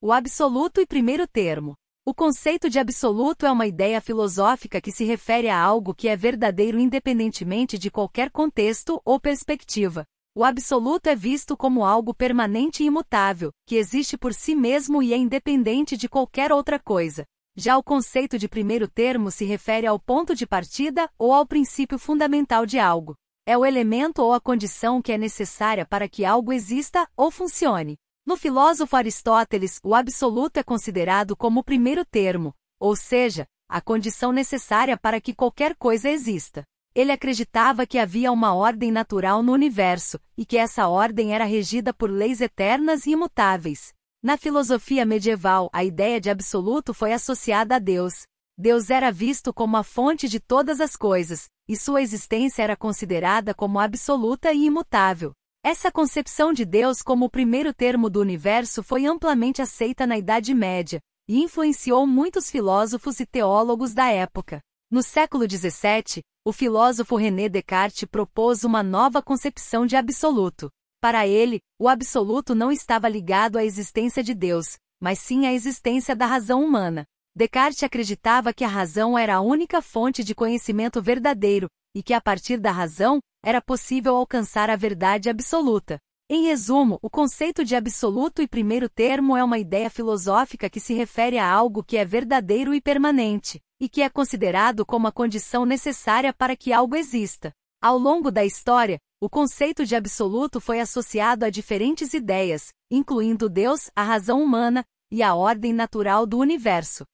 O absoluto e primeiro termo. O conceito de absoluto é uma ideia filosófica que se refere a algo que é verdadeiro independentemente de qualquer contexto ou perspectiva. O absoluto é visto como algo permanente e imutável, que existe por si mesmo e é independente de qualquer outra coisa. Já o conceito de primeiro termo se refere ao ponto de partida ou ao princípio fundamental de algo. É o elemento ou a condição que é necessária para que algo exista ou funcione. No filósofo Aristóteles, o absoluto é considerado como o primeiro termo, ou seja, a condição necessária para que qualquer coisa exista. Ele acreditava que havia uma ordem natural no universo, e que essa ordem era regida por leis eternas e imutáveis. Na filosofia medieval, a ideia de absoluto foi associada a Deus. Deus era visto como a fonte de todas as coisas, e sua existência era considerada como absoluta e imutável. Essa concepção de Deus como o primeiro termo do universo foi amplamente aceita na Idade Média e influenciou muitos filósofos e teólogos da época. No século XVII, o filósofo René Descartes propôs uma nova concepção de absoluto. Para ele, o absoluto não estava ligado à existência de Deus, mas sim à existência da razão humana. Descartes acreditava que a razão era a única fonte de conhecimento verdadeiro e que a partir da razão era possível alcançar a verdade absoluta. Em resumo, o conceito de absoluto e primeiro termo é uma ideia filosófica que se refere a algo que é verdadeiro e permanente, e que é considerado como a condição necessária para que algo exista. Ao longo da história, o conceito de absoluto foi associado a diferentes ideias, incluindo Deus, a razão humana e a ordem natural do universo.